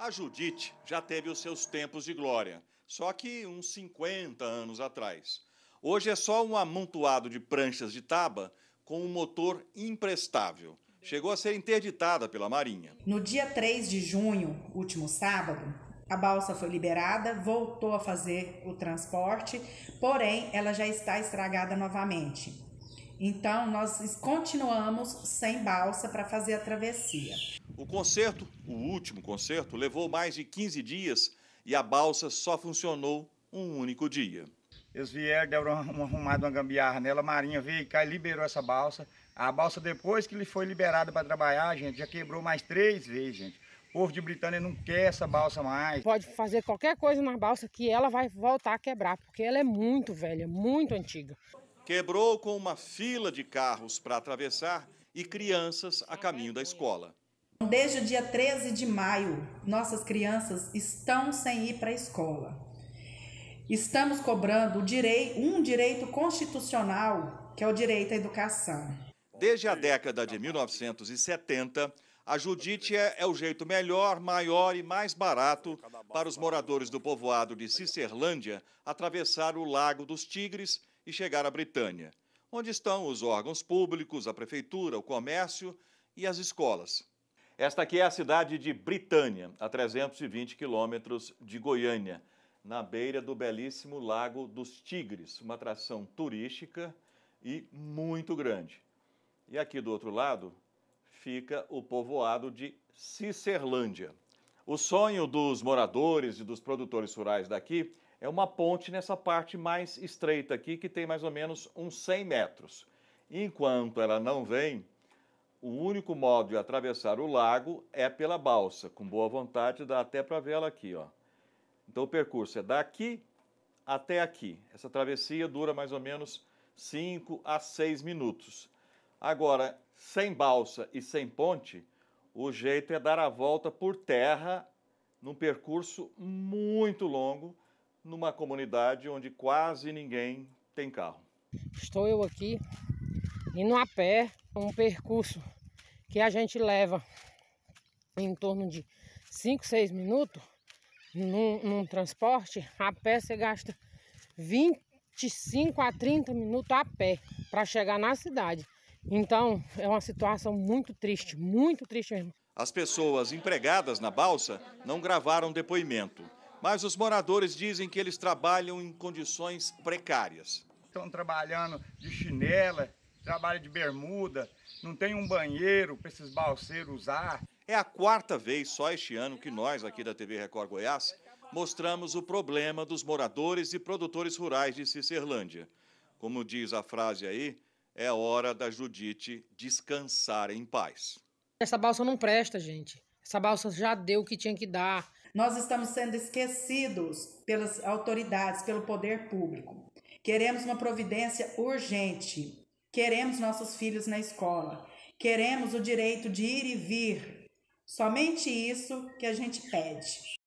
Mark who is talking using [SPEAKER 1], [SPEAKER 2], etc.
[SPEAKER 1] A Judite já teve os seus tempos de glória, só que uns 50 anos atrás. Hoje é só um amontoado de pranchas de taba com um motor imprestável. Chegou a ser interditada pela Marinha.
[SPEAKER 2] No dia 3 de junho, último sábado, a balsa foi liberada, voltou a fazer o transporte, porém ela já está estragada novamente. Então nós continuamos sem balsa para fazer a travessia. O concerto, o
[SPEAKER 1] último concerto, levou mais de 15 dias e a balsa só funcionou um único
[SPEAKER 3] dia. Eles vieram, deram uma, arrumada, uma gambiarra nela, a marinha veio e liberou essa balsa. A balsa, depois que ele foi liberada para trabalhar, gente, já quebrou mais três vezes, gente. O povo de Britânia não quer essa balsa mais.
[SPEAKER 4] Pode fazer qualquer coisa na balsa que ela vai voltar a quebrar, porque ela é muito velha, muito antiga.
[SPEAKER 3] Quebrou com uma fila de carros
[SPEAKER 1] para atravessar e crianças a caminho da escola.
[SPEAKER 4] Desde o dia 13 de
[SPEAKER 2] maio, nossas crianças estão sem ir para a escola. Estamos cobrando direi um direito constitucional, que é o direito à educação.
[SPEAKER 1] Desde a década de 1970, a Judite é o jeito melhor, maior e mais barato para os moradores do povoado de Cicerlândia atravessar o Lago dos Tigres e chegar à Britânia, onde estão os órgãos públicos, a prefeitura, o comércio e as escolas. Esta aqui é a cidade de Britânia, a 320 quilômetros de Goiânia, na beira do belíssimo Lago dos Tigres, uma atração turística e muito grande. E aqui do outro lado fica o povoado de Cicerlândia. O sonho dos moradores e dos produtores rurais daqui é uma ponte nessa parte mais estreita aqui, que tem mais ou menos uns 100 metros. Enquanto ela não vem, o único modo de atravessar o lago é pela balsa. Com boa vontade, dá até para ver ela aqui. Ó. Então, o percurso é daqui até aqui. Essa travessia dura mais ou menos 5 a 6 minutos. Agora, sem balsa e sem ponte, o jeito é dar a volta por terra num percurso muito longo, numa comunidade onde quase ninguém tem carro.
[SPEAKER 4] Estou eu aqui indo a pé, um percurso que a gente leva em torno de 5, 6 minutos num, num transporte, a pé você gasta 25 a 30 minutos a pé para chegar na cidade. Então é uma situação muito triste, muito triste mesmo.
[SPEAKER 1] As pessoas empregadas na balsa não gravaram depoimento, mas os moradores dizem que eles trabalham em
[SPEAKER 3] condições precárias. Estão trabalhando de chinela, trabalha de bermuda, não tem um banheiro para esses balseiros usar. É a quarta vez só
[SPEAKER 1] este ano que nós, aqui da TV Record Goiás, mostramos o problema dos moradores e produtores rurais de Cicerlândia. Como diz a frase aí, é hora da Judite descansar em paz.
[SPEAKER 4] Essa balsa não presta, gente. Essa balsa já deu o que tinha que dar. Nós estamos sendo
[SPEAKER 2] esquecidos pelas autoridades, pelo poder público. Queremos uma providência urgente. Queremos nossos filhos na escola. Queremos o direito de ir e vir. Somente isso que a gente pede.